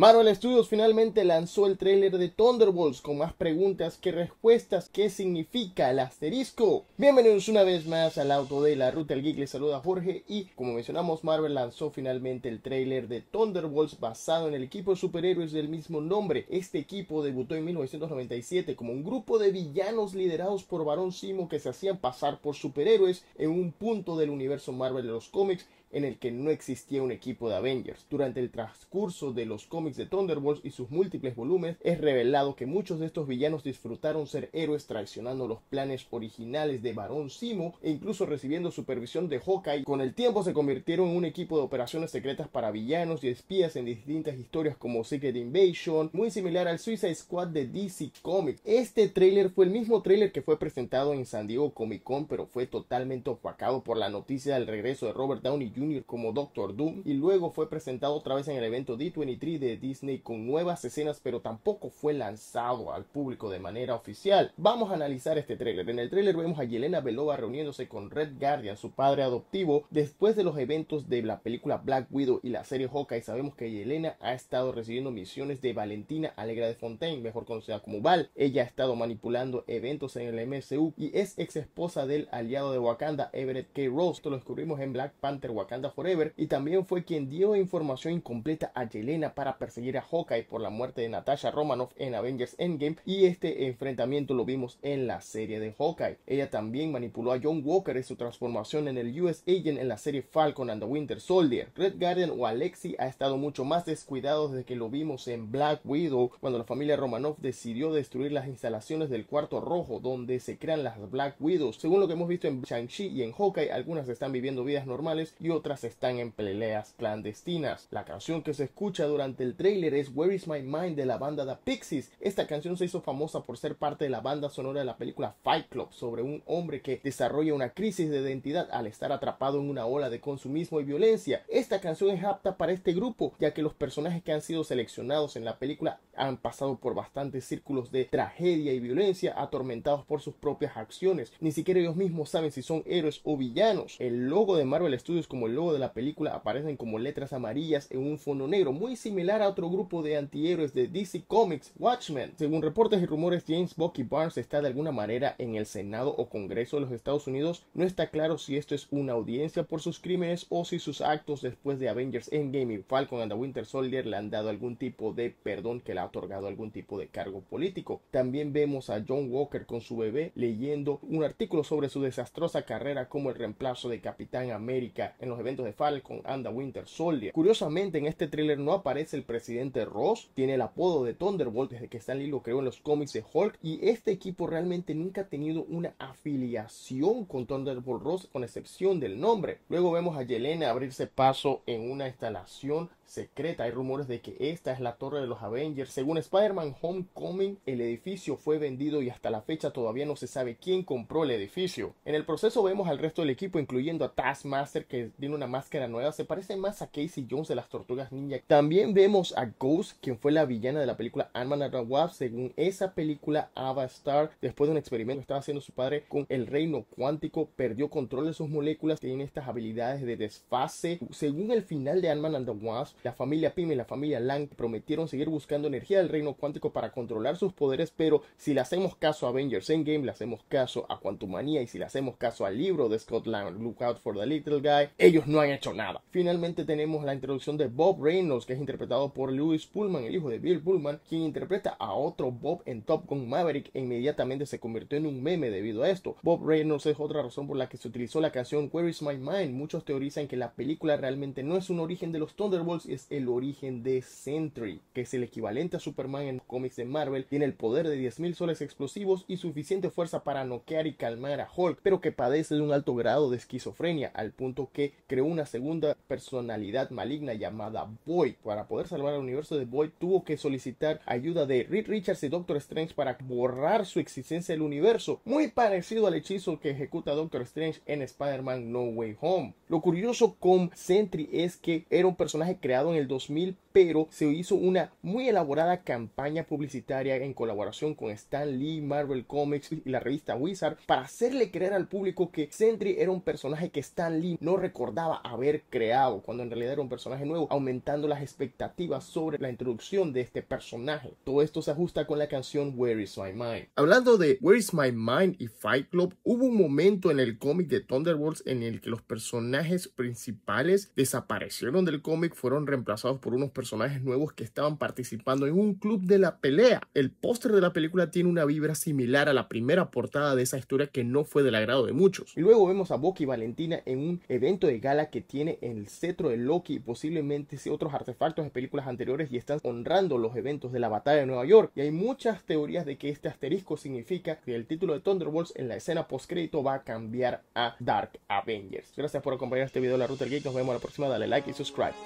Marvel Studios finalmente lanzó el tráiler de Thunderbolts con más preguntas que respuestas. ¿Qué significa el asterisco? Bienvenidos una vez más al auto de la ruta del geek. Les saluda Jorge y como mencionamos Marvel lanzó finalmente el tráiler de Thunderbolts basado en el equipo de superhéroes del mismo nombre. Este equipo debutó en 1997 como un grupo de villanos liderados por Barón Simo que se hacían pasar por superhéroes en un punto del universo Marvel de los cómics en el que no existía un equipo de Avengers. Durante el transcurso de los cómics de Thunderbolts y sus múltiples volúmenes, es revelado que muchos de estos villanos disfrutaron ser héroes traicionando los planes originales de Barón Simo e incluso recibiendo supervisión de Hawkeye. Con el tiempo se convirtieron en un equipo de operaciones secretas para villanos y espías en distintas historias como Secret Invasion, muy similar al Suicide Squad de DC Comics. Este tráiler fue el mismo tráiler que fue presentado en San Diego Comic Con, pero fue totalmente opacado por la noticia del regreso de Robert Downey como Doctor Doom y luego fue presentado otra vez en el evento D23 de Disney con nuevas escenas pero tampoco fue lanzado al público de manera oficial. Vamos a analizar este tráiler. En el tráiler vemos a Yelena Belova reuniéndose con Red Guardian, su padre adoptivo, después de los eventos de la película Black Widow y la serie Hawkeye. Sabemos que Yelena ha estado recibiendo misiones de Valentina Alegra de Fontaine, mejor conocida como Val. Ella ha estado manipulando eventos en el MCU y es ex esposa del aliado de Wakanda, Everett K. Rose Esto lo descubrimos en Black Panther Forever y también fue quien dio información incompleta a Yelena para perseguir a Hawkeye por la muerte de Natasha Romanoff en Avengers Endgame y este enfrentamiento lo vimos en la serie de Hawkeye. Ella también manipuló a John Walker en su transformación en el US Agent en la serie Falcon and the Winter Soldier. Red Guardian o Alexi ha estado mucho más descuidado desde que lo vimos en Black Widow cuando la familia Romanoff decidió destruir las instalaciones del Cuarto Rojo donde se crean las Black Widows. Según lo que hemos visto en Shang-Chi y en Hawkeye, algunas están viviendo vidas normales y otras están en peleas clandestinas. La canción que se escucha durante el tráiler es Where Is My Mind de la banda The Pixies. Esta canción se hizo famosa por ser parte de la banda sonora de la película Fight Club sobre un hombre que desarrolla una crisis de identidad al estar atrapado en una ola de consumismo y violencia. Esta canción es apta para este grupo ya que los personajes que han sido seleccionados en la película han pasado por bastantes círculos de tragedia y violencia atormentados por sus propias acciones. Ni siquiera ellos mismos saben si son héroes o villanos. El logo de Marvel Studios como el logo de la película aparecen como letras amarillas en un fondo negro, muy similar a otro grupo de antihéroes de DC Comics, Watchmen. Según reportes y rumores, James Bucky Barnes está de alguna manera en el Senado o Congreso de los Estados Unidos. No está claro si esto es una audiencia por sus crímenes o si sus actos después de Avengers Endgame y Falcon and the Winter Soldier le han dado algún tipo de perdón que le ha otorgado algún tipo de cargo político. También vemos a John Walker con su bebé leyendo un artículo sobre su desastrosa carrera como el reemplazo de Capitán América en los eventos de Falcon and the Winter Soldier. Curiosamente, en este tráiler no aparece el presidente Ross, tiene el apodo de Thunderbolt desde que Stan Lee lo creó en los cómics de Hulk y este equipo realmente nunca ha tenido una afiliación con Thunderbolt Ross con excepción del nombre. Luego vemos a Yelena abrirse paso en una instalación secreta. Hay rumores de que esta es la torre de los Avengers. Según Spider-Man Homecoming, el edificio fue vendido y hasta la fecha todavía no se sabe quién compró el edificio. En el proceso vemos al resto del equipo, incluyendo a Taskmaster, que una máscara nueva, se parece más a Casey Jones de las Tortugas Ninja. También vemos a Ghost, quien fue la villana de la película Ant-Man and the Wasp, según esa película Avatar, después de un experimento que estaba haciendo su padre con el reino cuántico, perdió control de sus moléculas, tiene estas habilidades de desfase. Según el final de Ant-Man and the Wasp, la familia Pym y la familia Lang prometieron seguir buscando energía del reino cuántico para controlar sus poderes, pero si le hacemos caso a Avengers Endgame, le hacemos caso a Quantumania y si le hacemos caso al libro de Scott Lang, Look for the Little Guy, ellos no han hecho nada. Finalmente tenemos la introducción de Bob Reynolds, que es interpretado por Lewis Pullman, el hijo de Bill Pullman, quien interpreta a otro Bob en Top Gun Maverick e inmediatamente se convirtió en un meme debido a esto. Bob Reynolds es otra razón por la que se utilizó la canción Where is My Mind. Muchos teorizan que la película realmente no es un origen de los Thunderbolts, es el origen de Sentry, que es el equivalente a Superman en cómics de Marvel, tiene el poder de 10.000 soles explosivos y suficiente fuerza para noquear y calmar a Hulk, pero que padece de un alto grado de esquizofrenia, al punto que creó una segunda personalidad maligna llamada Boy, Para poder salvar al universo de Boy, tuvo que solicitar ayuda de Reed Richards y Doctor Strange para borrar su existencia del universo, muy parecido al hechizo que ejecuta Doctor Strange en Spider-Man No Way Home. Lo curioso con Sentry es que era un personaje creado en el 2000, pero se hizo una muy elaborada campaña publicitaria en colaboración con Stan Lee, Marvel Comics y la revista Wizard para hacerle creer al público que Sentry era un personaje que Stan Lee no recordaba haber creado, cuando en realidad era un personaje nuevo, aumentando las expectativas sobre la introducción de este personaje. Todo esto se ajusta con la canción Where is My Mind. Hablando de Where is My Mind y Fight Club, hubo un momento en el cómic de Thunderbolts en el que los personajes principales desaparecieron del cómic, fueron reemplazados por unos personajes nuevos que estaban participando en un club de la pelea. El póster de la película tiene una vibra similar a la primera portada de esa historia que no fue del agrado de muchos. Y luego vemos a Bucky y Valentina en un evento de la que tiene el cetro de Loki y posiblemente otros artefactos de películas anteriores y están honrando los eventos de la batalla de Nueva York. Y hay muchas teorías de que este asterisco significa que el título de Thunderbolts en la escena post postcrédito va a cambiar a Dark Avengers. Gracias por acompañar este video de la Ruta del Geek. Nos vemos la próxima. Dale like y subscribe.